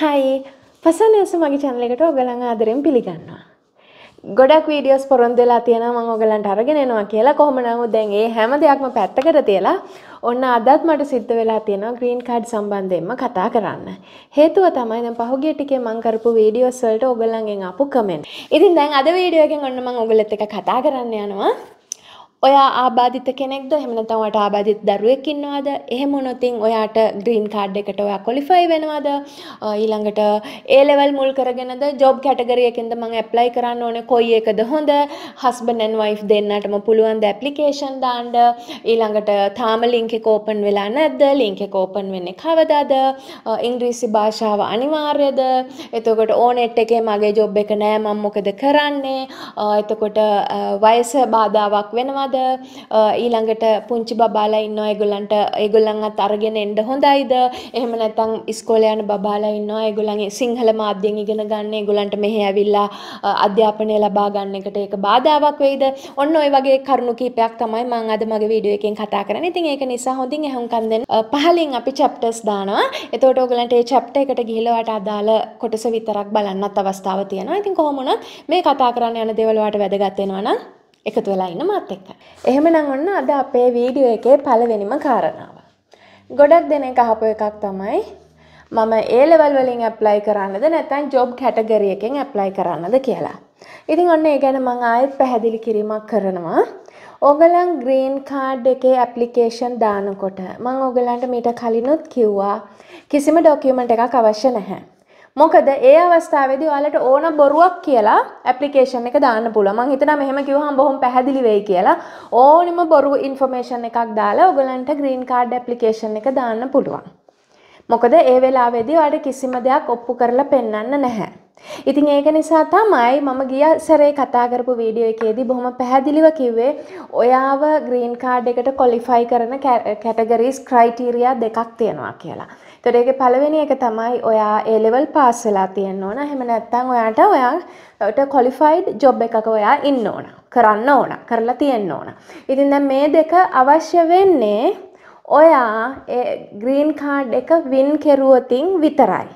හයි පසනස මගේ චැනලෙකට ඔගලන් ආදරෙන් පිළිගන්නවා. ගොඩක් වීඩියෝස් පොරොන්දලා තියෙන මං ඔයගලන්ට අරගෙන එනවා කියලා කොහොම නමුත් දැන් ඒ හැම දෙයක්ම පැත්තකට තියලා ඔන්න අදත් මට සිද්ධ වෙලා තියෙනවා ග්‍රීන් කාඩ් සම්බන්ධයෙන්ම කතා කරන්න. හේතුව තමයි දැන් පහුගිය ටිකේ මං කරපු වීඩියෝස් වලට ඔයගලන්ගෙන් ආපු කමෙන්ට්. ඉතින් දැන් අද වීඩියෝ එකෙන් ඔන්න මං ඔයගලත් එක්ක කතා කරන්න යනවා. ඔයා ආබාධිත කෙනෙක්ද හෙමනතම් ඔයාට ආබාධිත දරුවෙක් ඉන්නවද එහෙම වුණොත් ඔයාට ග්‍රීන් කාඩ් එකට ඔයා ක්වොලිෆයි වෙනවද ඊළඟට ඒ ලෙවල් මුල් කරගෙනද ජොබ් කැටගරි එකෙන්ද මම ඇප්ලයි කරන්න ඕනේ කොයි එකද හොඳ හස්බන්ඩ් ඇන් වයිෆ් දෙන්නටම පුළුවන් ද ඇප්ලිකේෂන් දාන්න ඊළඟට තාම ලින්ක් එක ඕපන් වෙලා නැද්ද ලින්ක් එක ඕපන් වෙන්නේ කවදාද ඉංග්‍රීසි භාෂාව අනිවාර්යද එතකොට ඕනෙට් එකේ මගේ ජොබ් එක නෑ මම මොකද කරන්නේ එතකොට වයස බාධාවක් වෙනවද ඊළඟට පුංචි බබාලා ඉන්නවා ඒගොල්ලන්ට ඒගොල්ලන්වත් අරගෙන එන්න හොඳයිද? එහෙම නැත්නම් ඉස්කෝලේ යන බබාලා ඉන්නවා ඒගොල්ලන් සිංහල මාධ්‍යයෙන් ඉගෙන ගන්න ඒගොල්ලන්ට මෙහෙ ඇවිල්ලා අධ්‍යාපනය ලබා ගන්න එකට ඒක බාධාවක් වෙයිද? ඔන්න ඔය වගේ කරුණු කීපයක් තමයි මම අද මගේ වීඩියෝ එකෙන් කතා කරන්නේ. ඉතින් ඒක නිසා හොඳින් ඇහුම්කන් දෙන්න. පහලින් අපි chapters දානවා. එතකොට ඔයගලන්ට ඒ chapter එකට ගිහිල්ලා වට අදාළ කොටස විතරක් බලන්නත් අවස්ථාව තියෙනවා. ඉතින් කොහොම වුණත් මේ කතා කරන්න යන දේවල් වලට වැදගත් වෙනවා නම් එකතු වෙලා ඉන්න මාත් එක්ක. එහෙමනම් ඔන්න අද අපේ වීඩියෝ එකේ පළවෙනිම කාරණාව. ගොඩක් දෙනෙක් අහපු එකක් තමයි මම ඒ ලෙවල් වලින් ඇප්ලයි කරන්නද නැත්නම් ජොබ් කැටගරි එකෙන් ඇප්ලයි කරන්නද කියලා. ඉතින් ඔන්න ඒ ගැන මම ආයෙත් පැහැදිලි කිරීමක් කරනවා. ඔගලන් ග්‍රීන් කාඩ් එකේ ඇප්ලිකේෂන් දානකොට මම ඔගලන්ට මීට කලිනුත් කිව්වා කිසිම ඩොකියුමන්ට් එකක් අවශ්‍ය නැහැ. මොකද ඒ අවස්ථාවේදී ඔයාලට ඕන බොරුවක් කියලා ඇප්ලිකේෂන් එක දාන්න පුළුවන්. මම හිතනවා මෙහෙම කිව්වහම බොහොම පැහැදිලි වෙයි කියලා. ඕනෙම බොරු ඉන්ෆර්මේෂන් එකක් දාලා ඔයගලන්ට green card application එක දාන්න පුළුවන්. මොකද ඒ වෙලාවේදී ඔයාලට කිසිම දෙයක් ඔප්පු කරලා පෙන්වන්න නැහැ. ඉතින් ඒක නිසා තමයි මම ගිය සැරේ කතා කරපු වීඩියෝ එකේදී බොහොම පැහැදිලිව කිව්වේ ඔයාව ග්‍රීන් කාඩ් එකට ක්වොලිෆයි කරන කැටගරිස් ක්‍රයිටීරියා දෙකක් තියෙනවා කියලා. තොර ඒක පළවෙනි එක තමයි ඔයා ඒ ලෙවල් පාස් වෙලා තියෙන්න ඕන. එහෙම නැත්නම් ඔයාට ඔයාට ක්වොලිෆයිඩ් ජොබ් එකක ඔයා ඉන්න ඕන. කරන්න ඕන. කරලා තියෙන්න ඕන. ඉතින් දැන් මේ දෙක අවශ්‍ය වෙන්නේ ඔයා ඒ ග්‍රීන් කාඩ් එක වින් කෙරුවොතින් විතරයි.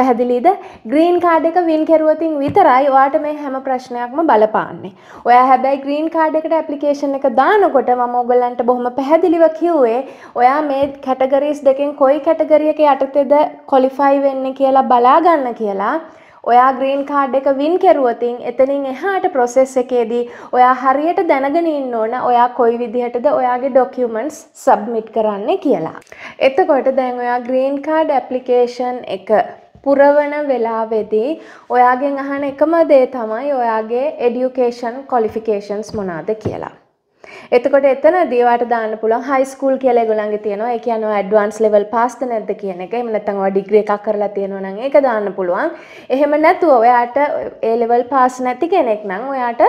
පැහැදිලිද ග්‍රීන් කාඩ් එක වින් කෙරුවතින් විතරයි ඔයාට මේ හැම ප්‍රශ්නයක්ම බලපාන්නේ. ඔයා හැබැයි ග්‍රීන් කාඩ් එකට ඇප්ලිකේෂන් එක දානකොට මම ඔයගලන්ට බොහොම පැහැදිලිව කිව්වේ ඔයා මේ කැටගරීස් දෙකෙන් කොයි කැටගරි එක යටතේද ක්වොලිෆයි වෙන්නේ කියලා බලා ගන්න කියලා. ඔයා ග්‍රීන් කාඩ් එක වින් කෙරුවතින් එතනින් එහාට ප්‍රොසෙස් එකේදී ඔයා හරියට දැනගෙන ඉන්න ඕන ඔයා කොයි විදිහටද ඔයාගේ ඩොකියුමන්ට්ස් සබ්මිට් කරන්න කියලා. එතකොට දැන් ඔයා ග්‍රීන් කාඩ් ඇප්ලිකේෂන් එක පුරවන වෙලාවෙදී ඔයාගෙන් අහන එකම දේ තමයි ඔයාගේ එඩියුකේෂන් කොලිෆිකේෂන්ස් මොනාද කියලා. එතකොට එතනදී ඔයාට දාන්න පුළුවන් හයි ස්කූල් කියලා ඒගොල්ලන්ගේ තියෙනවා. ඒ කියන්නේ ඇඩ්වාන්ස් level passed නැද්ද කියන එක. එහෙම නැත්නම් ඔයා ඩිග්‍රී එකක් කරලා තියෙනවා නම් ඒක දාන්න පුළුවන්. එහෙම නැතුව ඔයාට A level pass නැති කෙනෙක් නම් ඔයාට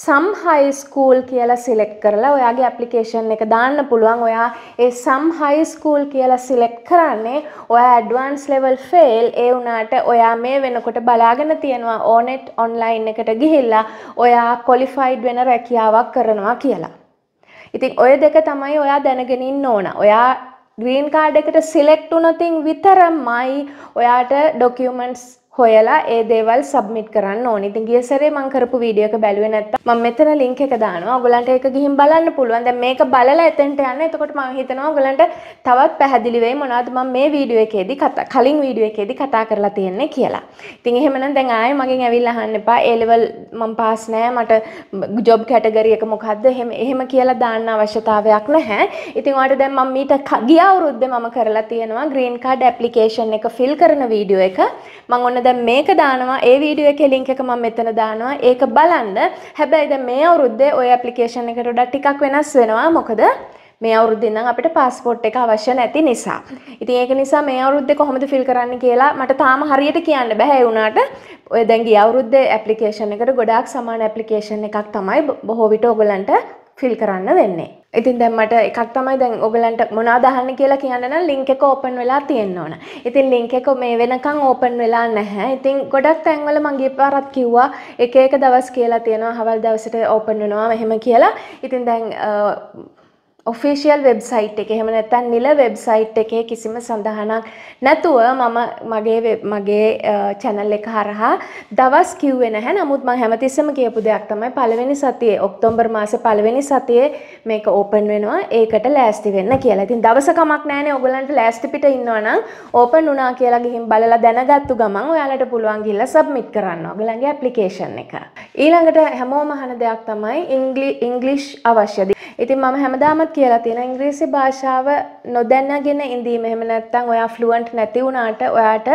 some high school කියලා select කරලා ඔයාගේ application එක දාන්න පුළුවන්. ඔයා ඒ some high school කියලා select කරන්නේ ඔයා ඇඩ්වාන්ස් level fail ඒ වුණාට ඔයා මේ වෙනකොට බලාගෙන තියෙනවා ඕනෙට් ඔන්ලයින් එකට ගිහිල්ලා ඔයා කොලිෆයිඩ් වෙන රැකියාවක් කරනවා කියලා. ඉතින් ඔය දෙක තමයි ඔයා දැනගෙනින් ඕන ඔයා ග්‍රීන් කාඩ් එකට සිලෙක්ට් වුණොතින් විතරමයි ඔයාට ඩොකියුමන්ට්ස් හොයලා ඒ දේවල් සබ්මිට් කරන්න ඕනි. ඉතින් ගිය සැරේ මම කරපු වීඩියෝ එක බැලුවේ නැත්තම් මම මෙතන ලින්ක් එක දානවා. ඔයගලන්ට ඒක ගිහින් බලන්න පුළුවන්. දැන් මේක බලලා එතෙන්ට යන්න. එතකොට මම හිතනවා ඔයගලන්ට තවත් පැහැදිලි වෙයි මොනවද මම මේ වීඩියෝ එකේදී කතා කලින් වීඩියෝ එකේදී කතා කරලා තියෙන්නේ කියලා. ඉතින් එහෙමනම් දැන් ආයෙ මගෙන් ඇවිල්ලා අහන්න එපා. ඒ ලෙවල් මම පාස් නෑ මට ජොබ් කැටගරි එක මොකක්ද එහෙම එහෙම කියලා දාන්න අවශ්‍යතාවයක් නැහැ. ඉතින් ඔයාලට දැන් මම මීට ගිය අවුරුද්දේ මම කරලා තියෙනවා green card application එක fill කරන වීඩියෝ එක. මම ඔන්න දැන් මේක දානවා ඒ වීඩියෝ එකේ ලින්ක් එක මම මෙතන දානවා ඒක බලන්න හැබැයි දැන් මේ අවුරුද්දේ ওই ඇප්ලිකේෂන් එකට වඩා ටිකක් වෙනස් වෙනවා මොකද මේ අවුරුද්දේ නම් අපිට પાස්පෝර්ට් එක අවශ්‍ය නැති නිසා. ඉතින් ඒක නිසා මේ අවුරුද්දේ කොහොමද ෆිල් කරන්න කියලා මට තාම හරියට කියන්න බෑ. ඒ වුණාට ඔය දැන් ගිය අවුරුද්දේ ඇප්ලිකේෂන් එකට ගොඩාක් සමාන ඇප්ලිකේෂන් එකක් තමයි බොහෝ විට ඔයගලන්ට ෆිල් කරන්න වෙන්නේ. ඉතින් දැම්මට එකක් තමයි දැන් ඔගලන්ට මොනා දහන්න කියලා කියන්න ලිංක එක ඕපන් වෙලා තියෙන්න ඕන. ඉතින් ලිංක එක මේ වෙනකන් ඕපන් වෙලා නැහැ. ඉතින් ගොඩක් තැන්වල මගේ පාරක් කිව්වා එක එක දවස් කියලා තියෙනවා. හවල් දවසට ඕපන් වෙනවා මෙහෙම කියලා. ඉතින් දැන් ඔෆිසිියල් වෙබ්සයිට් එක එහෙම නැත්තන් නිල වෙබ්සයිට් එකේ කිසිම සඳහනක් නැතුව මම මගේ මගේ චැනල් එක හරහා දවස් කිව්වෙන හැ නමුත් මං හැමතිස්සම කියපු දෙයක් තමයි පළවෙනි සතියේ ඔක්තෝම්බර් මාස පළවෙනි සතියේ මේක ඕපන් වෙනවා ඒකට ලෑස්ති වෙන්න කියලා ඉතින් දවසකමක් නෑනේ ඔගලන්ට ලෑස්තිපිට ඉන්නවනම් ඕපන් වුනා කියලා ගිහින් බලලා දැනගත්තු ගමන් ඔයාලට පුළුවන් ගිල්ල සබ්මිට් කරන්න ඔගලන්ගේ ඇප්ලිකේෂන් එක ඊළඟට හැමෝම අහන දෙයක් තමයි ඉංග්ලිෂ් අවශ්‍යද ඉතින් මම හැමදාමත් කියලා තියෙන ඉංග්‍රීසි භාෂාව නොදැනගෙන ඉඳීම එහෙම නැත්නම් ඔයා ෆ්ලුවන්ට් නැති වුණාට ඔයාට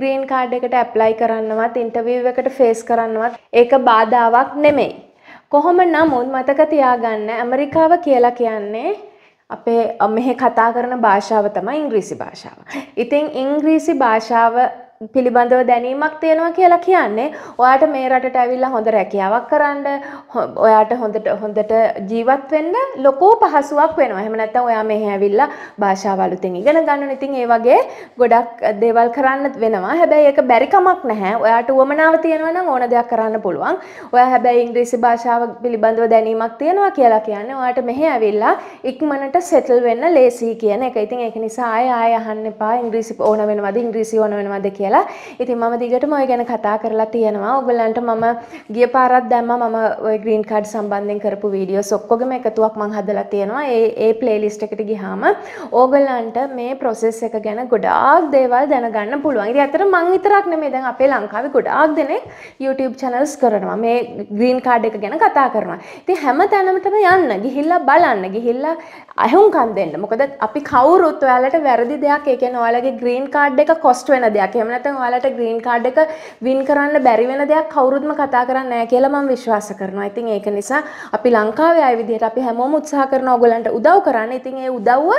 ග්‍රීන් කාඩ් එකට ඇප්ලයි කරන්නවත් ඉන්ටර්විව් එකට ෆේස් කරන්නවත් ඒක බාධාවක් නෙමෙයි. කොහොම නමුත් මතක තියාගන්න ඇමරිකාව කියලා කියන්නේ අපේ මෙහි කතා කරන භාෂාව තමයි ඉංග්‍රීසි භාෂාව. ඉතින් ඉංග්‍රීසි භාෂාව පිළිබඳව දැනීමක් තියෙනවා කියලා කියන්නේ ඔයාට මේ රටට ඇවිල්ලා හොඳ රැකියාවක් කරන්න ඔයාට හොඳට හොඳට ජීවත් වෙන්න ලොකෝ පහසුවක් වෙනවා. එහෙම නැත්නම් ඔයා මෙහි ඇවිල්ලා භාෂාව අලුතෙන් ඉගෙන ගන්න. ඉතින් ඒ වගේ ගොඩක් දේවල් කරන්න වෙනවා. හැබැයි ඒක බැරි කමක් නැහැ. ඔයාට උවමනාව තියෙනවා නම් ඕන දෙයක් කරන්න පුළුවන්. ඔයා හැබැයි ඉංග්‍රීසි භාෂාව පිළිබඳව දැනීමක් තියෙනවා කියලා කියන්නේ ඔයාට මෙහි ඇවිල්ලා ඉක්මනට සෙටල් වෙන්න ලේසි කියන එක. ඉතින් ඒක නිසා ආය ආය අහන්න එපා. ඉංග්‍රීසි ඕන වෙනවද? ඉංග්‍රීසි ඕන වෙනවද කියලා කියලා ඉතින් මම දිගටම ඔය ගැන කතා කරලා තියෙනවා ඔයගලන්ට මම ගිය පාරක් දැම්ම මම ඔය ග්‍රීන් කාඩ් සම්බන්ධයෙන් කරපු වීඩියෝස් ඔක්කොගෙම එකතුවක් මං හදලා තියෙනවා ඒ ඒ ප්ලේලිස්ට් එකට ගිහාම ඕගලන්ට මේ ප්‍රොසෙස් එක ගැන ගොඩාක් දේවල් දැනගන්න පුළුවන් ඉතින් ඇත්තට මං විතරක් නෙමෙයි දැන් අපේ ලංකාවේ ගොඩාක් දෙනෙක් YouTube channels කරනවා මේ ග්‍රීන් කාඩ් එක ගැන කතා කරනවා ඉතින් හැම තැනකටම යන්න ගිහිල්ලා බලන්න ගිහිල්ලා අහුම්කන් දෙන්න මොකද අපි කවුරුත් ඔයාලට වැරදි දෙයක් ඒ කියන්නේ ඔයාලගේ ග්‍රීන් කාඩ් එක කොස්ට් වෙන දෙයක් එහෙම නැත්නම් ඔයාලට ග්‍රීන් කාඩ් එක වින් කරන්න බැරි වෙන දෙයක් කවුරුත්ම කතා කරන්නේ නැහැ කියලා මම විශ්වාස කරනවා. ඉතින් ඒක නිසා අපි ලංකාවේ ආය විදිහට අපි හැමෝම උත්සාහ කරන ඔයගලන්ට උදව් කරන්න. ඉතින් ඒ උදව්ව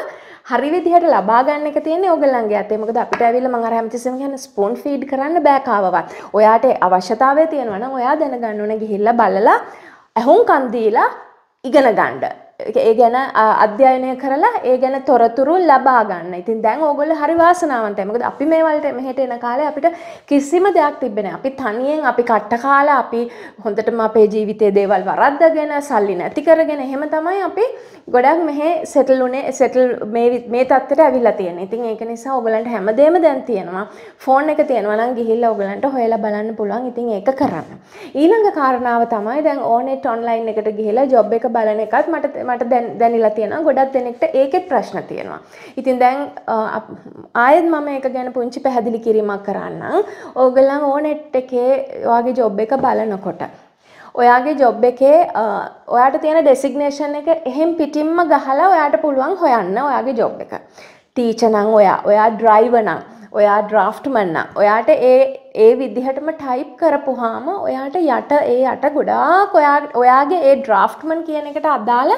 හරි විදිහට ලබා ගන්න එක තියෙන්නේ ඔයගලන්ගේ අතේ. මොකද අපිට ඇවිල්ලා මම අර හැමතිස්සෙම කියන ස්පොන් ෆීඩ් කරන්න බෑ කාවවත්. ඔයාට අවශ්‍යතාවය තියෙනවා නම් ඔයා දැනගන්න ඕනේ ගිහිල්ලා බලලා ඇහුම්කන් දීලා ඉගෙන ගන්න. ඒ ගැන අධ්‍යයනය කරලා ඒ ගැන තොරතුරු ලබා ගන්න. ඉතින් දැන් ඕගොල්ලෝ හරි වාසනාවන්තයි. මොකද අපි මේ වලට මෙහෙට එන කාලේ අපිට කිසිම දෙයක් තිබෙන්නේ නැහැ. අපි තනියෙන් අපි කට්ට කාලා අපි හොඳටම අපේ ජීවිතයේ දේවල් වරද්දගෙන සල්ලි නැති කරගෙන එහෙම තමයි අපි ගොඩක් මෙහෙ සෙටල් උනේ සෙටල් මේ මේ තත්ත්වයට ඇවිල්ලා තියෙන්නේ. ඉතින් ඒක නිසා ඕගලන්ට හැමදේම දැන් තියෙනවා. ෆෝන් එක තියෙනවා නම් ගිහිල්ලා ඕගලන්ට හොයලා බලන්න පුළුවන්. ඉතින් ඒක කරන්න. ඊළඟ කාරණාව තමයි දැන් ඕනෙට් ඔන්ලයින් එකට ගිහිල්ලා ජොබ් එක බලන එකත් මට මට දැනිලා තියෙන ගොඩක් දෙනෙක්ට ඒකෙත් ප්‍රශ්න තියෙනවා. ඉතින් දැන් ආයෙත් මම ඒක ගැන පුංචි පැහැදිලි කිරීමක් කරන්න. ඕගොල්ලන් ඕනෙට් එකේ ඔයාගේ ජොබ් එක බලනකොට. ඔයාගේ ජොබ් එකේ ඔයාට තියෙන ඩෙසිග්නේෂන් එක එහෙම් පිටින්ම ගහලා ඔයාට පුළුවන් හොයන්න ඔයාගේ ජොබ් එක. ටීචනං ඔයා ඔයා ඩ්‍රයිවනං ඔයා ඩ්‍රාෆ්ට්මන්න ඔයාට ඒ ඒ විදිහටම ටයිප් කරපුහාම ඔයාට යට ඒ යට ගොඩාක් ඔයාගේ ඒ ඩ්‍රාෆ්ට්මන් කියන එකට අදාළ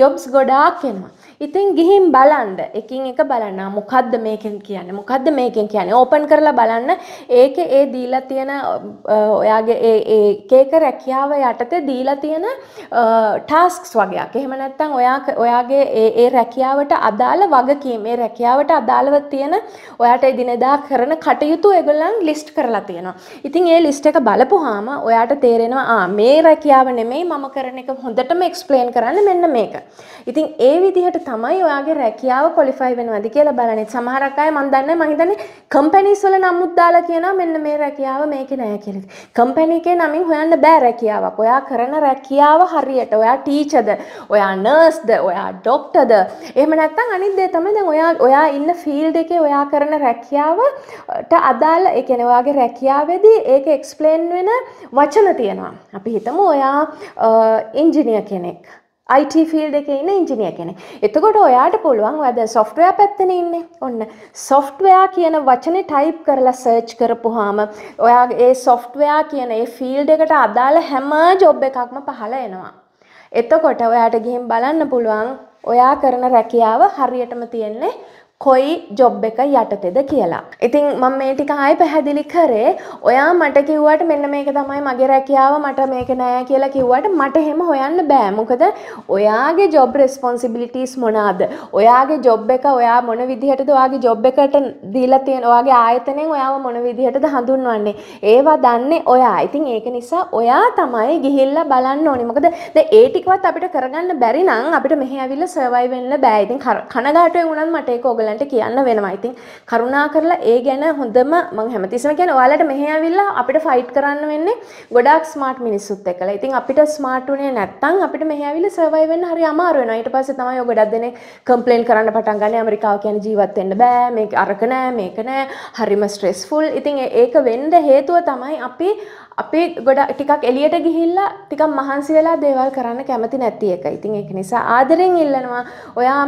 ජොබ්ස් ගොඩාක් වෙනවා. ඉතින් ගිහින් බලන්ඩ එකින් එක බලන්න මොකක්ද මේකෙන් කියන්න මොකක්ද මේකෙන් කියන්නේ ඕපන් කරලා බලන්න ඒක ඒ දීලා තියෙන ඔයාගේ ඒකේක රැකියාව යටතේ දීලා තියෙන ටාස්ක්ස් වගේයක් එහෙම නැත්තම් ඔයා ඔයාගේ ඒ රැකියාවට අදාළ වගකීම් ඒ රැකියාවට අදාළව තියෙන ඔයාට එදිනෙදා කරන කටයුතු ඒගොල්ලන් ලිස්ට් කරලා තියෙනවා. ඉතින් ඒ ලිස්ට් එක බලපුවාම ඔයාට තේරෙනවා ආ මේ රැකියාව නෙමෙයි මම කරන එක හොඳටම එක්ස්ප්ලেইন කරන්න මෙන්න මේක. ඉතින් ඒ විදිහට තමයි ඔයාගේ රැකියාව ක්වොලිෆයි වෙනවද කියලා බලන්නේ. සමහරක් අය මම දන්නේ මම හිතන්නේ කම්පැනිස් වල නම්ුත් දාලා කියනවා මෙන්න මේ රැකියාව මේකේ නෑ කියලා. කම්පැනි එකේ නමින් හොයන්න බෑ රැකියාවක්. ඔයා කරන රැකියාව හරියට ඔයා ටීචර්ද, ඔයා නර්ස්ද, ඔයා ඩොක්ටර්ද එහෙම නැත්නම් අනිත් දේ තමයි දැන් ඔයා ඔයා ඉන්න ෆීල්ඩ් එකේ ඔයා කරන රැකියාවට අදාළ ඒ කියන්නේ ඔයාගේ රැකියාවේදී ඒක එක්ස්පලේන් වෙන වචන තියෙනවා. අපි හිතමු ඔයා ඉංජිනිය කෙනෙක්. IT ෆිල් එක ඉන්න ඉංජිනිය කෙනෙ. එතකොට ඔයාට පුළුවන් ඇද සොෆ්ටවයා පැත්තන ඉන්න ඔන්න සොෆ්ටවයා කියන වචන ටයිප් කරලා සර්ච් කරපුහාම ඔයා ඒ සොෆ්ටවයා කියන ඒ ෆිල්ඩ එකට අදාළ හැම ජොබ් එකක්ම පහල එනවා. එතකොට ඔයාට ගිහිම් බලන්න පුළුවන් ඔයා කරන රැකියාව හරියටම තියෙන්නේ කොයි ජොබ් එක යටතෙද කියලා. ඉතින් මම මේ ටික ආය පැහැදිලි කරේ ඔයා මට කිව්වට මෙන්න මේක තමයි මගේ රැකියාව මට මේක නෑ කියලා කිව්වට මට එහෙම හොයන්න බෑ. මොකද ඔයාගේ ජොබ් රෙස්පොන්සිබිලිටීස් මොනවාද? ඔයාගේ ජොබ් එක ඔයා මොන විදිහටද ඔයාගේ ජොබ් එකට දීලා තියෙන ඔයාගේ ආයතනයෙන් ඔයාව මොන විදිහටද හඳුන්වන්නේ? ඒවා දන්නේ ඔයා. ඉතින් ඒක නිසා ඔයා තමයි ගිහිල්ලා බලන්න ඕනේ. මොකද දැන් ඒ ටිකවත් අපිට කරගන්න බැරි නම් අපිට මෙහෙ ඇවිල්ලා සර්වයිව් වෙන්න බෑ. ඉතින් කනගාටුවෙන් වුණත් මට ඒක ඔයගලන්ට ඔයාලන්ට කියන්න වෙනවා. ඉතින් කරුණා කරලා ඒ ගැන හොඳම මම හැමතිස්සෙම කියන්නේ ඔයාලට මෙහෙ ඇවිල්ලා අපිට ෆයිට් කරන්න වෙන්නේ ගොඩාක් ස්මාර්ට් මිනිස්සුත් එක්කලා. ඉතින් අපිට ස්මාර්ට් උනේ නැත්තම් අපිට මෙහෙ ඇවිල්ලා සර්වයිව් වෙන්න හරි අමාරු වෙනවා. ඊට පස්සේ තමයි ඔය ගොඩක් දෙනෙක් කම්ප්ලේන් කරන්න පටන් ගන්න ඇමරිකාව කියන්නේ ජීවත් වෙන්න බෑ. මේක අරක නෑ, මේක නෑ. හරිම ස්ට්‍රෙස්ෆුල්. ඉතින් ඒක වෙන්න හේතුව තමයි අපි අපි ගොඩ ටිකක් එලියට ගිහිල්ලා ටිකක් මහන්සි වෙලා දේවල් කරන්න කැමති නැති එක. ඉතින් ඒක නිසා ආදරෙන් ඉල්ලනවා ඔයා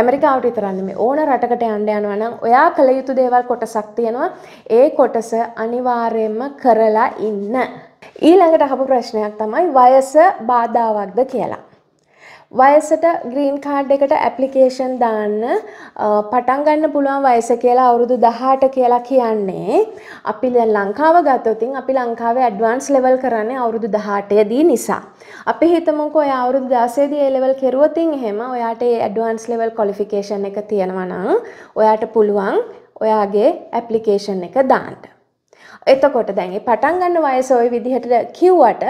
ඇමරිකාවට විතරක් නෙමෙයි ඕන රටකට යන්න යනවා නම් ඔයා කළ යුතු දේවල් කොටසක් තියෙනවා. ඒ කොටස අනිවාර්යයෙන්ම කරලා ඉන්න. ඊළඟට අහපු ප්‍රශ්නයක් තමයි වයස බාධාවක්ද කියලා. වයසට ග්‍රීන් කාඩ් එකට ඇප්ලිකේෂන් දාන්න පටන් ගන්න පුළුවන් වයස කියලා අවුරුදු 18 කියලා කියන්නේ අපි දැන් ලංකාව ගත්තොත් අපි ලංකාවේ ඇඩ්වාන්ස් ලෙවල් කරන්නේ අවුරුදු 18 දී නිසා. අපි හිතමුකෝ ඔයා අවුරුදු 16 දී A ලෙවල් කෙරුවොත් එහෙම ඔයාට ඒ ඇඩ්වාන්ස් ලෙවල් ක්වොලිෆිකේෂන් එක තියෙනවා නම් ඔයාට පුළුවන් ඔයාගේ ඇප්ලිකේෂන් එක දාන්න. එතකොට දැන් පටන් ගන්න වයස ওই විදිහට කිව්වට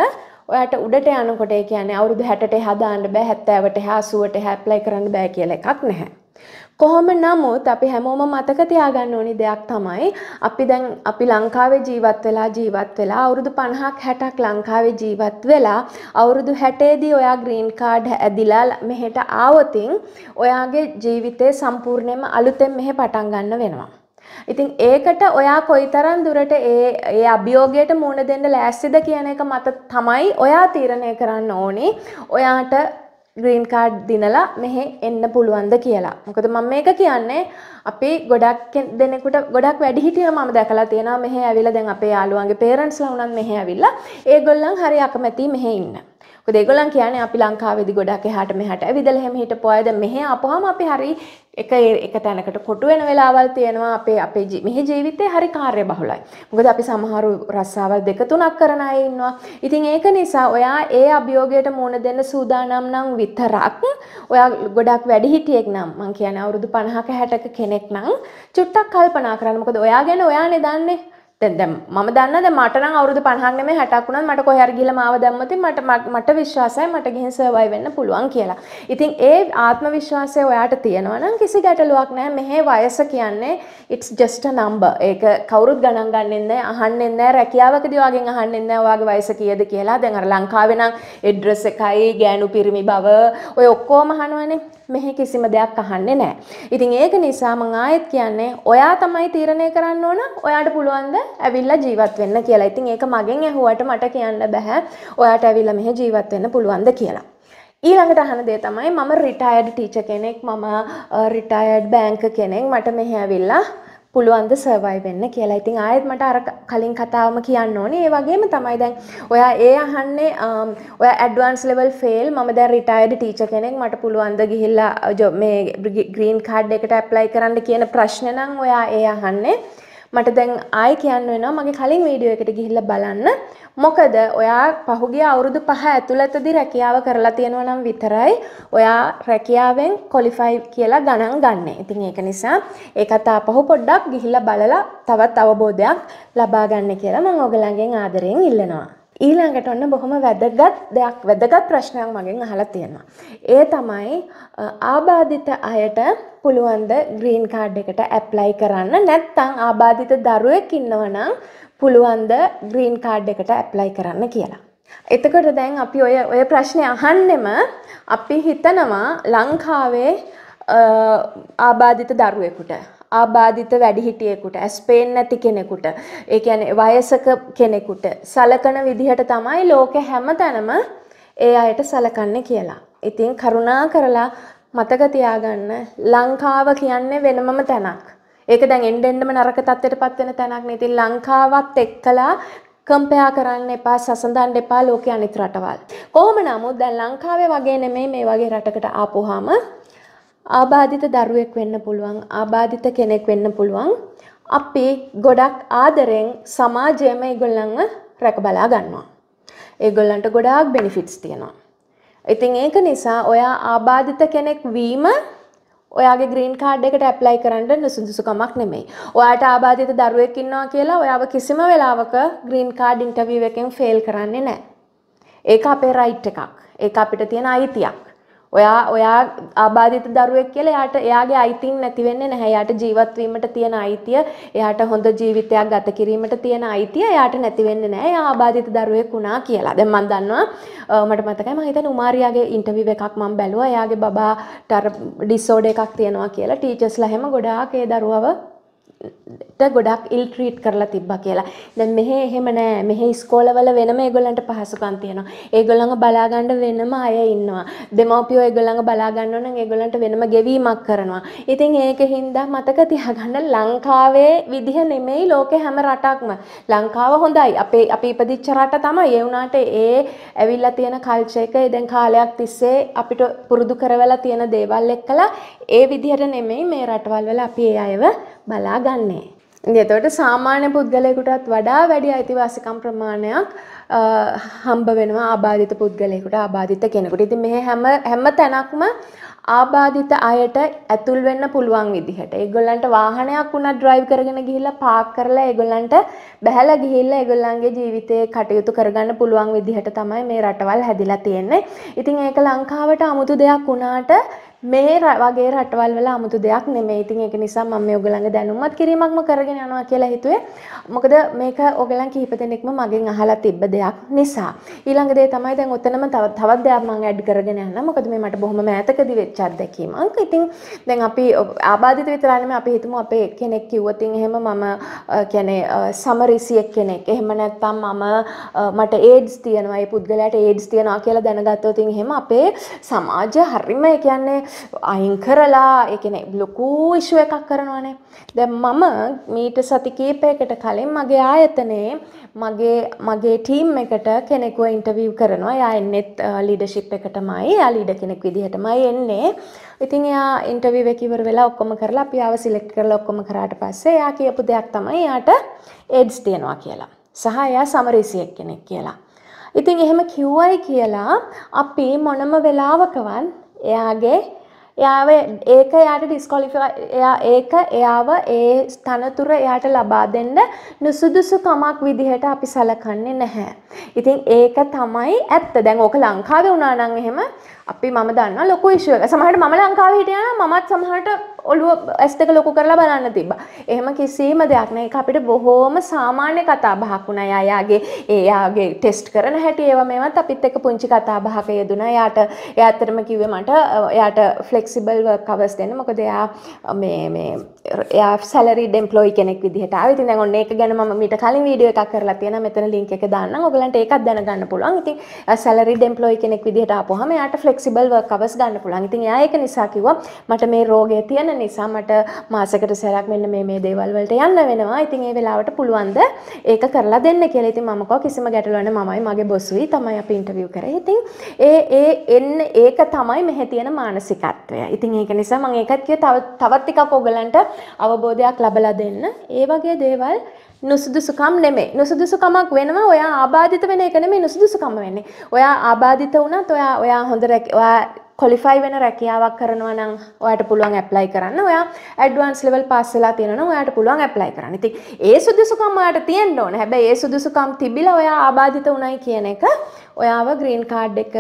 ඔයාට උඩට යනකොට ඒ කියන්නේ අවුරුදු 60ට එහා දාන්න බෑ 70ට එහා 80ට එහා ඇප්ලයි කරන්න බෑ කියලා එකක් නැහැ. කොහොම නමුත් අපි හැමෝම මතක තියාගන්න ඕනි දෙයක් තමයි අපි දැන් අපි ලංකාවේ ජීවත් වෙලා ජීවත් වෙලා අවුරුදු 50ක් 60ක් ලංකාවේ ජීවත් වෙලා අවුරුදු 60 දී ඔයා ග්‍රීන් කාඩ් ඇදිලා මෙහෙට ආවොතින් ඔයාගේ ජීවිතේ සම්පූර්ණයෙන්ම අලුතෙන් මෙහෙ පටන් ගන්න වෙනවා. ඉතින් ඒකට ඔයා කොයිතරම් දුරට ඒ ඒ අභියෝගයට මුණ දෙන්න ලෑස්තිද කියන එක මත තමයි ඔයා තීරණය කරන්න ඕනේ ඔයාට ග්‍රීන් කාඩ් දිනලා මෙහෙ එන්න පුළුවන්ද කියලා. මොකද මම මේක කියන්නේ අපි ගොඩක් දෙනෙකුට ගොඩක් වැඩිහිටියෝ මම දැකලා තියෙනවා මෙහෙ ඇවිල්ලා දැන් අපේ යාළුවන්ගේ පේරන්ට්ස්ලා වුණත් මෙහෙ ඇවිල්ලා ඒගොල්ලන් හරි අකමැති මෙහෙ ඉන්න. මොකද ඒගොල්ලන් කියන්නේ අපි ලංකාවේදී ගොඩක් එහාට මෙහාට ඇවිදලා හැම හිටපුවා. දැන් මෙහි ආපුවාම අපි හරි එක එක තැනකට කොටු වෙන වෙලාවල් තියෙනවා. අපේ අපේ මෙහි ජීවිතේ හරි කාර්ය බහුලයි. මොකද අපි සමහරු රස්සාවල් දෙක තුනක් කරන අය ඉන්නවා. ඉතින් ඒක නිසා ඔයා ඒ අභියෝගයට මුහුණ දෙන්න සූදානම් නම් විතරක් ඔයා ගොඩක් වැඩි හිටියෙක් නම් මං කියන්නේ අවුරුදු 50ක 60ක කෙනෙක් නම් චුට්ටක් කල්පනා කරන්න. මොකද ඔයා ගැන ඔයානේ දන්නේ. දැ ම දන්න මටන අවුදු පහන්ම හටක්ුණ මට කොහර ගිල මාව දම්මති මට මට විශ්වාසය මට ගිහි සවයි වෙන්න පුළුවන් කියලා. ඉතින් ඒ ආත්ම විශ්වාසය ඔයාට තියෙනවනම් කිසි ගැටලුවක් නෑ මෙහේ වයස කියන්නේ ඉටස් ජස්ට නම්බ ඒක කවරුත් ගණන් ගන්නන්න අහන්නන්න රැකියාවකද වගේ අහන්නන්න වගේ වයස කියද කියලා දැඟර ලංකාවෙනම් එඩ්‍රස එකයි ගෑනු පිරිමි බව ඔය ඔක්කෝ මහනුවනේ මෙහි කිසිම දෙයක් අහන්නේ නැහැ. ඉතින් ඒක නිසා මම ආයෙත් කියන්නේ ඔයා තමයි තීරණය කරන්න ඕන ඔයාට පුළුවන් ද ඇවිල්ලා ජීවත් වෙන්න කියලා. ඉතින් ඒක මගෙන් ඇහුවට මට කියන්න බෑ ඔයාට ඇවිල්ලා මෙහි ජීවත් වෙන්න පුළුවන් ද කියලා. ඊළඟට අහන දේ තමයි මම රිටයර්ඩ් ටීචර් කෙනෙක් මම රිටයර්ඩ් බෑංක කෙනෙක් මට මෙහි ඇවිල්ලා පුළුවන්ද සර්වයි වෙන්න කියලා ඉතින් ආයෙත් මට අර කලින් කතාවම කියන්න ඕනේ ඒ වගේම තමයි දැන් ඔයා ඒ අහන්නේ ඔය ඇඩ්වන්ස් ලෙවල් ෆේල් මම දැන් රිටයර්ඩ් ටීචර් කෙනෙක් මට පුළුවන්ද ගිහිල්ලා මේ ග්‍රීන් කාඩ් එකට ඇප්ලයි කරන්න කියන ප්‍රශ්න නම් ඔයා ඒ අහන්නේ මට දැන් ආය කියන්න වෙනවා මගේ කලින් වීඩියෝ එකට ගිහිල්ල බලන්න මොකද ඔයා පහුගේ අවුරුදු පහ ඇතුළතදි රැකියාව කරලා තියෙනවා නම් විතරයි ඔයා රැකියාවෙන් කොලිෆයි කියලා ගණන් ගන්න ඉතින් ඒක නිසා ඒ කතා පහු පොඩ්ඩක් ගිහිල්ල බලලා තවත් අවබෝධයක් ලබා ගන්න කියලා මං ඔගලන්ගෙන් ආදරයෙන් ඉල්ලනවා ඊළඟට ඔන්න බොහොම වැදගත් දෙයක් වැදගත් ප්‍රශ්නයක් මගෙන් අහලා තියෙනවා. ඒ තමයි ආබාධිත අයට පුළුවන්ද ග්‍රීන් කාඩ් එකට ඇප්ලයි කරන්න නැත්නම් ආබාධිත දරුවෙක් ඉන්නවනම් පුළුවන්ද ග්‍රීන් කාඩ් එකට ඇප්ලයි කරන්න කියලා. එතකොට දැන් අපි ඔය ඔය ප්‍රශ්නය අහන්නෙම අපි හිතනවා ලංකාවේ ආබාධිත දරුවෙකුට ආබාධිත වැඩිහිටියෙකුට ඇස් පේන්නේ නැති කෙනෙකුට ඒ කියන්නේ වයසක කෙනෙකුට සලකන විදිහට තමයි ලෝකෙ හැමතැනම ඒ අයට සලකන්නේ කියලා. ඉතින් කරුණා කරලා මතක තියාගන්න ලංකාව කියන්නේ වෙනමම තැනක්. ඒක දැන් එන්න එන්නම නරක තත්ත්වයටපත් වෙන තැනක් නේ. ඉතින් ලංකාවත් එක්කලා කම්පයා කරන්න එපා සසඳන්න එපා ලෝකයේ අනිත් රටවල්. කොහොම නමුත් දැන් ලංකාවේ වගේ නෙමෙයි මේ වගේ රටකට ආපුවාම ආබාධිත දරුවෙක් වෙන්න පුළුවන් ආබාධිත කෙනෙක් වෙන්න පුළුවන් අපි ගොඩක් ආදරෙන් සමාජයම ඒගොල්ලන්ව රැක බලා ගන්නවා. ඒගොල්ලන්ට ගොඩාක් බෙනිෆිට්ස් තියෙනවා. ඉතින් ඒක නිසා ඔයා ආබාධිත කෙනෙක් වීම ඔයාගේ ග්‍රීන් කාඩ් එකට ඇප්ලයි කරන්න නුසුදුසුකමක් නෙමෙයි. ඔයාට ආබාධිත දරුවෙක් ඉන්නවා කියලා ඔයාව කිසිම වෙලාවක ග්‍රීන් කාඩ් ඉන්ටර්විව් එකෙන් ෆේල් කරන්නේ නැහැ. ඒක අපේ රයිට් එකක්. ඒක අපිට තියෙන අයිතියක්. ඔයා ඔයා ආබාධිත දරුවෙක් කියලා එයාට එයාගේ අයිතීන් නැති වෙන්නේ නැහැ. එයාට ජීවත් වීමට තියෙන අයිතිය, එයාට හොඳ ජීවිතයක් ගත කිරීමට තියෙන අයිතිය එයාට නැති වෙන්නේ නැහැ. එයා ආබාධිත දරුවෙක් වුණා කියලා. දැන් මම දන්නවා මට මතකයි මම හිතන්නේ උමාරියාගේ ඉන්ටර්විව් එකක් මම බැලුවා. එයාගේ බබාට ඩිස්ඕඩර් එකක් තියෙනවා කියලා. ටීචර්ස්ලා හැම ගොඩාක් ඒ දරුවව ගොඩක් ඉල් ට්‍රීට් කරලා තිබ්බ කියලා දැන් මෙහෙ එහෙම නෑ මෙහෙ ස්කෝලවල වෙනම ඒගොල්ලන්ට පහසුකම් තියෙනවා ඒගොල්ලන්ව බලාගන්න වෙනම අය ඉන්නවා දෙමව්පියෝ ඒගොල්ලන්ව බලාගන්න නම් ඒගොල්ලන්ට වෙනම ගෙවීමක් කරනවා ඉතින් ඒක හින්දා මතක තියාගන්න ලංකාවේ විදිහ නෙමෙයි ලෝකේ හැම රටක්ම ලංකාව හොඳයි අපේ අපි ඉපදිච්ච රට තමයි ඒ වුණාට ඒ ඇවිල්ලා තියෙන කල්චර් එක දැන් කාලයක් තිස්සේ අපිට පුරුදු කරවලා තියෙන දේවල් එක්කලා ඒ විදිහට නෙමෙයි මේ රටවල් වල අපි ඒ අයව බලාගන්නේ. එතවට සාමාන්‍ය පුද්ගලයකුටත් වඩා වැඩි අයිතිවාසිකම් ප්‍රමාණයක් හම්බ වෙනවා ආබාධිත පුද්ගලයකුට ආබාධිත කෙනෙකුට ඉති මෙ හැම හැම තැනක්ම ආබාධිත අයට ඇතුල් වෙන්න පුළුවන් විදිහට ඒගොල්ලන්ට වාහනයක් වුණා ඩ්‍රයිව් කරගෙන ගිහිල්ලා පාක් කරලා ඒගොල්ලන්ට බැහැලා ගිහිල්ලා ඒගොල්ලන්ගේ ජීවිතේ කටයුතු කරගන්න පුළුවන් විදිහට තමයි මේ රටවල් හැදිලා තියෙන්නේ. ඉතින් ඒක ලංකාවට 아무තු දෙයක් වුණාට මේ වගේ රටවල් වල අමුතු දෙයක් නෙමෙයි. ඉතින් ඒක නිසා මම මේ ඔයගලන්ගේ දැනුමත් කිරීමක්ම කරගෙන යනවා කියලා හිතුවේ. මොකද මේක ඔයගලන් කිහිප දෙනෙක්ම මගෙන් අහලා තිබ්බ දෙයක් නිසා. ඊළඟ දේ තමයි දැන් ඔතනම තව තවත් දෙයක් මම ඇඩ් කරගෙන යන්න. මොකද මේ මට බොහොම මෑතකදී වෙච්ච අත්දැකීමක්. ඉතින් දැන් අපි ආබාධිත විතරයි නෙමෙයි අපි හිතමු අපේ කෙනෙක් කිව්වොත් එහෙම මම කියන්නේ සමරිසියෙක් කෙනෙක්. එහෙම නැත්නම් මම මට AIDS තියෙනවා. ඒ පුද්ගලයාට AIDS තියෙනවා කියලා දැනගත්තොත් එහෙම අපේ සමාජය හරිම කියන්නේ අයින් කරලා එකන ලොකු ඉශුව එකක් කරනවානේ දැ මම මීට සති කීපයකට කලින් මගේ ආයතනයේ මගේ මගේ ටීම් එකට කෙනෙකුව ඉන්ටවීව් කරනවා යා එන්නෙත් ලිඩශිප් එකටමයි යා ලීඩ කෙනෙක් විදිහටමයි එන්නේ ඉතින් එයා ඉන්ටවීව එකකිවර වෙලා ඔක්කොම කරලා පියාව සිලෙක්ට කරලා ඔක්කොම කරාට පස්සේ යා කියපු දෙයක් තමයි යාට එඩ්ස් තියෙනවා කියලා සහ එයා සමරිසියක් කෙනෙක් කියලා ඉතින් එහෙම කිව්වයි කියලා අපි මොනම වෙලාවකවත් එයාගේ එයාව ඒක එයාට ඩිස්කොලිෆයි එයා ඒක එයාව ඒ තනතුර එයාට ලබා දෙන්න නුසුදුසුකමක් විදිහට අපි සලකන්නේ නැහැ. ඉතින් ඒක තමයි ඇත්ත. දැන් ඕක ලංකාවේ වුණා නම් එහෙම අපි මම දන්න ලොකු විශ්ව සමහට මම ලංකාව හිටියන මත් සමහට ඔලුව ඇස්තක ලොකු කරලා බලන්න තිබ එහෙම කිසිීම දෙයක් නෑ අපිට බොහෝම සාමාන්‍ය කතා බහකුණ අයාගේ ඒයාගේ ටෙස්ට් කරන හැට ඒව මෙමත් අපිත් එක පුංචි කතා බහක යෙදුන යාට එයත්තරම කිවේ මට එයාට ෆලෙක්සිබල් කවස් දෙන මොකද එයා මේ එයා සැලරි ඩෙම්පලෝයි කෙනෙක් විදිහට ආවිතින් දැන් ඔන්න ඒක ගැන මම මීට කලින් වීඩියෝ එකක් කරලා තියෙනවා මෙතන ලින්ක් එක දාන්නම් ඔයගලන්ට ඒකත් දැනගන්න පුළුවන් ඉතින් සැලරි ඩෙම්පලෝයි කෙනෙක් විදිහට ආපුවාම එයාට ෆ්ලෙක්සිබල් වර්ක් අවර්ස් ගන්න පුළුවන් ඉතින් එයා ඒක නිසා කිව්වා මට මේ රෝගය තියෙන නිසා මට මාසෙකට සැරයක් මෙන්න මේ මේ දේවල් වලට යන්න වෙනවා ඉතින් ඒ වෙලාවට පුළුවන්ද ඒක කරලා දෙන්න කියලා ඉතින් මම කව කිසිම ගැටලුවක් මමයි මගේ බොස්ුයි තමයි අපි ඉන්ටර්විව් කරේ ඉතින් ඒ ඒ එන්න ඒක තමයි මෙහි තියෙන මානසිකත්වය ඉතින් ඒක නිසා මම ඒකත් කිව්ව තව තවත් ටිකක් ඔයගලන්ට අවබෝධයක් ලබලා දෙන්න. ඒ වගේ දේවල් නුසුදුසුකම් නෙමේ. නුසුදුසුකමක් වෙනවා ඔයා ආබාධිත වෙන එක නෙමේ නුසුදුසුකම වෙන්නේ. ඔයා ආබාධිත වුණත් ඔයා ඔයා හොඳ ඔයා කොලිෆයි වෙන රැකියාවක් කරනවා නම් ඔයාට පුළුවන් ඇප්ලයි කරන්න. ඔයා ඇඩ්වාන්ස් ලෙවල් පාස් වෙලා තියෙනවා නම් ඔයාට පුළුවන් ඇප්ලයි කරන්න. ඉතින් ඒ සුදුසුකම් ඔයාට තියෙන්න ඕන. හැබැයි ඒ සුදුසුකම් තිබිලා ඔයා ආබාධිත උණයි කියන එක ඔයාව ග්‍රීන් කාඩ් එක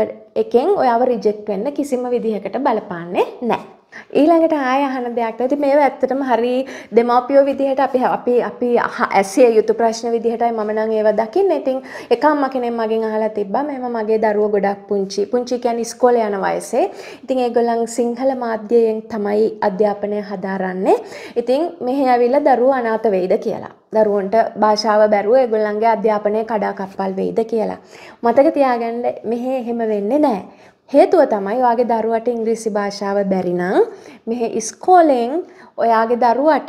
එකෙන් ඔයාව රිජෙක්ට් වෙන්න කිසිම විදිහකට බලපාන්නේ නැහැ. ඊළඟට ආය අහන දෙයක් ඇති මේ ඇත්තටම හරි දෙමාපියෝ විදිහට අපි අපි අපි ඇසේ යුතු ප්‍රශ්න විදිහටයි මම නම් ඒව දකින්න ඉතින් එක අම්ම කෙනෙක් මගෙන් අහලා තිබ්බා මෙහෙම මගේ දරුවෝ ගොඩක් පුංචි පුංචි කියන්නේ ඉස්කෝලේ යන වයසේ ඉතින් ඒගොල්ලන් සිංහල මාධ්‍යයෙන් තමයි අධ්‍යාපනය හදාරන්නේ ඉතින් මෙහි ඇවිල්ලා දරුවෝ අනාථ වෙයිද කියලා දරුවන්ට භාෂාව බැරුව ඒගොල්ලන්ගේ අධ්‍යාපනය කඩාකප්පල් වෙයිද කියලා මතක තියාගන්න මෙහෙ එහෙම වෙන්නේ නැහැ හේතුව තමයි ඔයාගේ දරුවට ඉංග්‍රීසි භාෂාව බැරිනම් මෙහි ඉස්කෝලෙන් ඔයාගේ දරුවට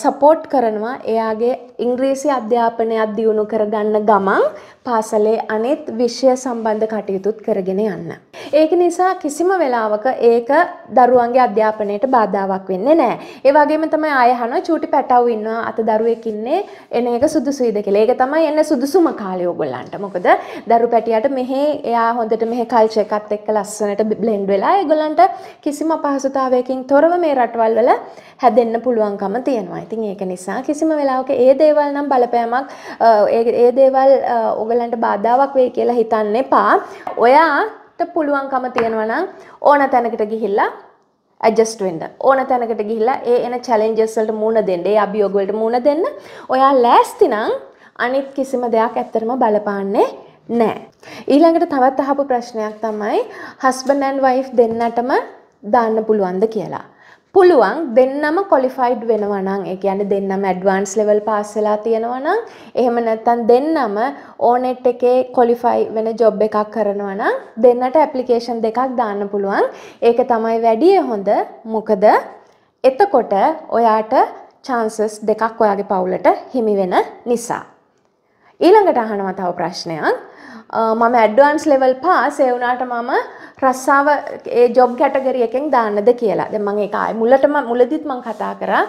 සපෝට් කරනවා එයාගේ ඉංග්‍රීසි අධ්‍යාපනයක් දියුණු කරගන්න ගමන් පාසලේ අනෙත් විෂය සම්බන්ධ කටයුතුත් කරගෙන යන්න. ඒක නිසා කිසිම වෙලාවක ඒක දරුවන්ගේ අධ්‍යාපනයට බාධාවක් වෙන්නේ නෑ. ඒ වගේම තමයි ආය අහන චූටි පැටව් ඉන්නවා අත දරුවෙක් ඉන්නේ එන එක සුදුසුයිද කියලා. ඒක තමයි එන්නේ සුදුසුම කාලය ඔයගොල්ලන්ට. මොකද දරු පැටියට මෙහි එයා හොඳට මෙහි කල්චර් එකත් එක්ක ලස්සනට බ්ලෙන්ඩ් වෙලා ඒගොල්ලන්ට කිසිම අපහසුතාවයකින් තොරව මේ රටවල් වල හැදෙන්න පුළුවන්කම තියෙනවා. ඉතින් ඒක නිසා කිසිම වෙලාවක ඒ දේවල් නම් බලපෑමක් ඒ දේවල් ඔයගලන්ට බාධාවක් වෙයි කියලා හිතන්න එපා. ඔයා පුළුවන්කම තියෙනවා නම් ඕන තැනකට ගිහිල්ලා ඇජස්ට් වෙන්න. ඕන තැනකට ගිහිල්ලා ඒ එන චැලෙන්ජස් වලට මුහුණ දෙන්න, ඒ අභියෝග වලට මුහුණ දෙන්න. ඔයා ලෑස්ති නම් අනිත් කිසිම දෙයක් ඇත්තටම බලපාන්නේ නෑ. ඊළඟට තවත් අහපු ප්‍රශ්නයක් තමයි හස්බන්ඩ් ඇන්ඩ් වයිෆ් දෙන්නටම දාන්න පුළුවන්ද කියලා. පුළුවන් දෙන්නම කොලිෆයිඩ් වෙනවනම් ඒ කියන්නේ දෙන්නම ඇඩ්වාන්ස් ලෙවල් පාස් වෙලා තියෙනවනම් එහෙම නැත්නම් දෙන්නම ඕනෙට් එකේ කොලිෆයි වෙන ජොබ් එකක් කරනවනම් දෙන්නට ඇප්ලිකේෂන් දෙකක් දාන්න පුළුවන්. ඒක තමයි වැඩිය හොඳ. මොකද එතකොට ඔයාට chances දෙකක් ඔයාගේ පවුලට හිමි වෙන නිසා. ඊළඟට අහනවා තව ප්‍රශ්නයක්. මම ඇඩ්වාන්ස් ලෙවල් පාස් ඒ වුණාට මම රස්සාව ඒ ජොබ් කැටගරි එකෙන් දාන්නද කියලා. දැන් මම ඒක ආයේ මුලටම මුලදිත් මම කතා කරා.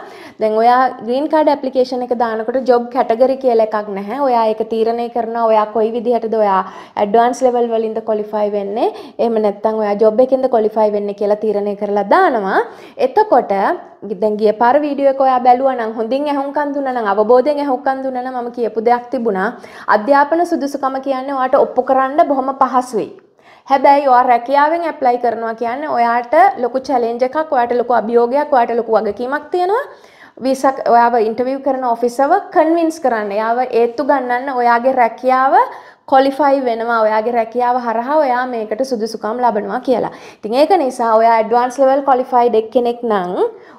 දැන් ඔයා green card application එක දානකොට ජොබ් කැටගරි කියලා එකක් නැහැ. ඔයා ඒක තීරණය කරනවා ඔයා කොයි විදිහටද ඔයා advanced level වලින්ද qualify වෙන්නේ. එහෙම නැත්නම් ඔයා ජොබ් එකෙන්ද qualify වෙන්නේ කියලා තීරණය කරලා දානවා. එතකොට දැන් ගිය පාර වීඩියෝ එක ඔයා බැලුවා නම් හොඳින් ඇහුම්කන් දුන්නා නම් අවබෝධයෙන් ඇහුම්කන් දුන්නා නම් මම කියපු දෙයක් තිබුණා. අධ්‍යාපන සුදුසුකම කියන්නේ ඔයාට ඔප්පු කරන්න බොහොම පහසුයි. හැබැයි ඔයා රැකියාවෙන් ඇප්ලයි කරනවා කියන්නේ ඔයාට ලොකු චැලෙන්ජ් එකක් ඔයාට ලොකු අභියෝගයක් ඔයාට ලොකු වගකීමක් තියෙනවා විසක් ඔයාව ඉන්ටවිව් කරන ඔෆිසව කන්වින්ස් කරන්න යාව ඒත්තු ගන්නන්න ඔයාගේ රැකියාව කොලිෆයි වෙනවා ඔයාගේ රැකියාව හරහා ඔයා මේකට සුදුසුකම් ලබනවා කියලා. ඉතින් ඒක නිසා ඔයා ඇඩ්වාන්ස් ලෙවල් කොලිෆයිඩ් එක්කෙනෙක් නම්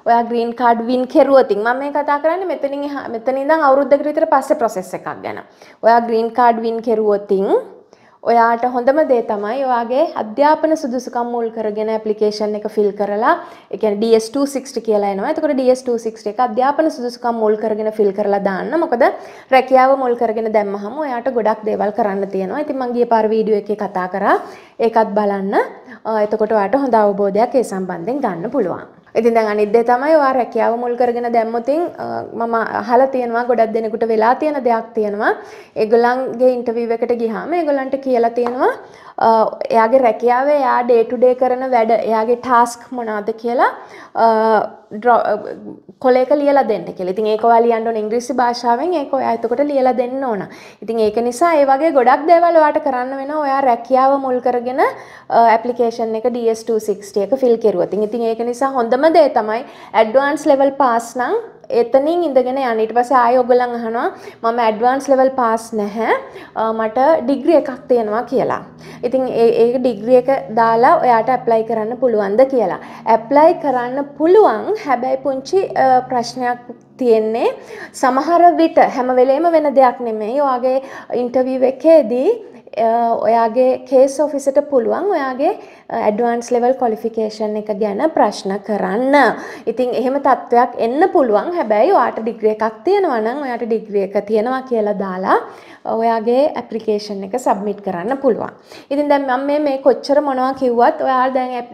ඔයා ග්‍රීන් කාඩ් වින් කෙරුවොත් මම මේ කතා කරන්නේ මෙතනින් මෙතන ඉඳන් අවුරුද්දකට විතර පස්සේ ප්‍රොසෙස් එකක් ගැන. ඔයා ග්‍රීන් කාඩ් වින් කෙරුවොත් ඔයාට හොඳම දේ තමයි ඔයාගේ අධ්‍යාපන සුදුසුකම් මුල් කරගෙන ඇපලිකේෂන් එක ෆිල් කරලා එක DS260 කියලා එනවා. එතකොට DS260 එක අධ්‍යාපන සුදුසුකම් මුල් කරගෙන ෆිල් කරලා දාන්න. මොකද රැකියාව මුල් කරගෙන දැම්මහම ඔයාට ගොඩක් දේවල් කරන්න තියෙනවා. ඉතින් මම ගිය පාර වීඩියෝ එකේ කතා කරා. ඒකත් බලන්න. එතකොට ඔයාට හොඳ අවබෝධයක් ඒ සම්බන්ධයෙන් ගන්න පුළුවන්. ඉතින් දැන් අනිත් දේ තමයි ඔයා රැකියාව මුල් කරගෙන දැම්මොතින් මම අහලා තියෙනවා ගොඩක් දෙනෙකුට වෙලා තියෙන දෙයක් තියෙනවා. ඒගොල්ලන්ගේ ඉන්ටර්විව් එකට ගියාම ඒගොල්ලන්ට කියලා තියෙනවා එයාගේ රැකියාව එයා ඩේටුඩේ කරන වැඩ එයාගේ ටාස්ක් මොනාද කියලා කොලේක ලියල දෙන්න කෙ ඉතින් ඒක ලියන්න ඉංග්‍රීසි භාෂාවෙන් ඒක ඔයා එතකොට ලියල දෙන්න ඕන ඉතින් ඒක නිසා ඒ වගේ ගොඩක් දේවල් ඔයාට කරන්න වෙන ඔයා රැකියාව මුල් කරගෙන ඇපලිකේෂන් එක DS260 එක ෆිල් කෙරුවතින් ඉතින් ඒක නිසා හොඳම දේ තමයි ඇඩ්වාන්ස් ලෙවල් පාස් නම් එතනින් ඉඳගෙන යන්න ඊට පස්සේ ආයෙ ඔයගොල්ලන් අහනවා මම ඇඩ්වාන්ස් ලෙවල් පාස් නැහැ මට ඩිග්‍රී එකක් තියෙනවා කියලා. ඉතින් ඒ ඒ ඩිග්‍රී එක දාලා ඔයාට ඇප්ලයි කරන්න පුළුවන්ද කියලා. ඇප්ලයි කරන්න පුළුවන් හැබැයි පුංචි ප්‍රශ්නයක් තියෙන්නේ සමහර විට හැම වෙලේම වෙන දෙයක් නෙමෙයි. ඔයාගේ ඉන්ටර්විව් එකේදී ඔයාගේ කේස් ඔෆිසට පුළුවන් ඔයාගේ ඇඩවන්ස් ලෙවල් කොලිෆිකේෂන් එක ගැන ප්‍රශ්න කරන්න. ඉතින් එහෙම තත්ත්වයක් එන්න පුළුවන් හැබැයි ඔයාට ඩිග්‍රිය එකක් තියෙනවනම් ඔයාට ඩිග්‍රිය එක තියෙනවා කියලා දාලා ඔයාගේ ඇප්ලිකේෂන් එක සබ්මිට් කරන්න පුළුවන්. ඉතින් දැන් මම මේ කොච්චර මොනවා කිව්වත් ඔයා දැන්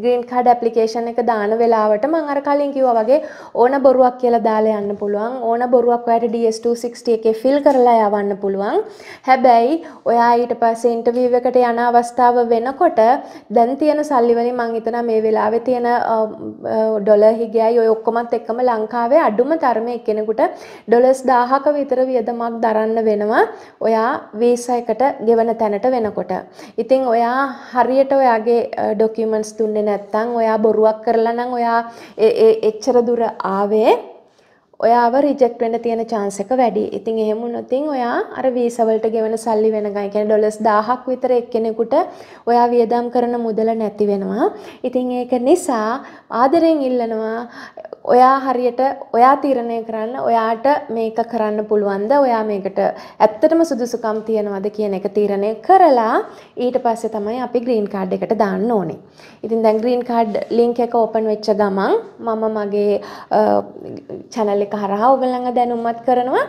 ග්‍රීන් කාඩ් ඇප්ලිකේෂන් එක දාන වෙලාවට මම අර කලින් කිව්වා වගේ ඕන බොරුවක් කියලා දාලා යන්න පුළුවන්. ඕන බොරුවක් ඔයාට DS260 එකේ ෆිල් කරලා යවන්න පුළුවන්. හැබැයි ඔයා ඊට පස්සේ ඉන්ටර්විව් එකට යන අවස්ථාව වෙනකොට දැන් තියෙන සල්ලි වලින් මං හිතනවා මේ වෙලාවේ තියෙන ඩොලර් හිගයයි ඔය ඔක්කොමත් එක්කම ලංකාවේ අඩුම තරමේ එක්කෙනෙකුට ඩොලර්ස් 1000ක විතර වියදමක් දරන්න වෙනවා ඔයා වීසා එකට ගෙවන තැනට වෙනකොට. ඉතින් ඔයා හරියට ඔයාගේ ඩොකියුමන්ට්ස් දුන්නේ නැත්නම් ඔයා බොරුවක් කරලා නම් ඔයා එච්චර දුර ආවේ ඔයාව රිජෙක්ට් වෙන්න තියෙන chance එක වැඩි. ඉතින් එහෙම වුණොත් ඔයා අර වීසා වලට ගෙවන සල්ලි වෙනකන්, කියන්නේ ඩොලර්ස් 1000ක් විතර එක්කෙනෙකුට ඔයා වියදම් කරන මුදල නැති වෙනවා. ඉතින් ඒක නිසා ආදරෙන් ඉල්ලනවා ඔයා හරියට ඔයා තීරණය කරන්න ඔයාට මේක කරන්න පුළුවන්ද ඔයා මේකට ඇත්තටම සුදුසුකම් තියෙනවද කියන එක තීරණය කරලා ඊට පස්සේ තමයි අපි ග්‍රීන් කාඩ් එකට දාන්න ඕනේ. ඉතින් දැන් ග්‍රීන් කාඩ් ලින්ක් එක ඕපන් වෙච්ච ගමන් මම මගේ channel එක හරහා ඔයගලඟ දැනුම්වත් කරනවා.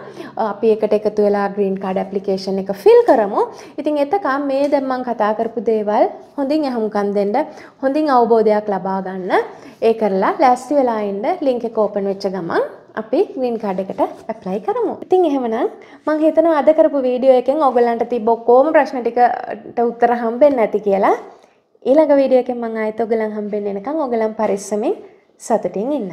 අපි එකට එකතු වෙලා ග්‍රීන් කාඩ් ඇප්ලිකේෂන් එක ෆිල් කරමු. ඉතින් එතකම් මේ දැන් මම කතා කරපු දේවල් හොඳින් ඇහුම්කන් දෙන්න, හොඳින් අවබෝධයක් ලබා ගන්න. ඒ කරලා ලෑස්ති වෙලා ඉන්න ලින්ක් එක ඕපන් වෙච්ච ගමන් අපි ග්‍රීන් කාඩ් එකට ඇප්ලයි කරමු. ඉතින් එහෙමනම් මම හිතනවා අද කරපු වීඩියෝ එකෙන් ඔයගලන්ට තිබ්බ ඔක්කොම ප්‍රශ්න ටිකට උත්තර හම්බෙන්නේ නැති කියලා. ඊළඟ වීඩියෝ එකෙන් මම ආයෙත් ඔයගලන් හම්බෙන්න එනකන් ඔයගලන් පරිස්සමෙන් සතුටින් ඉන්න.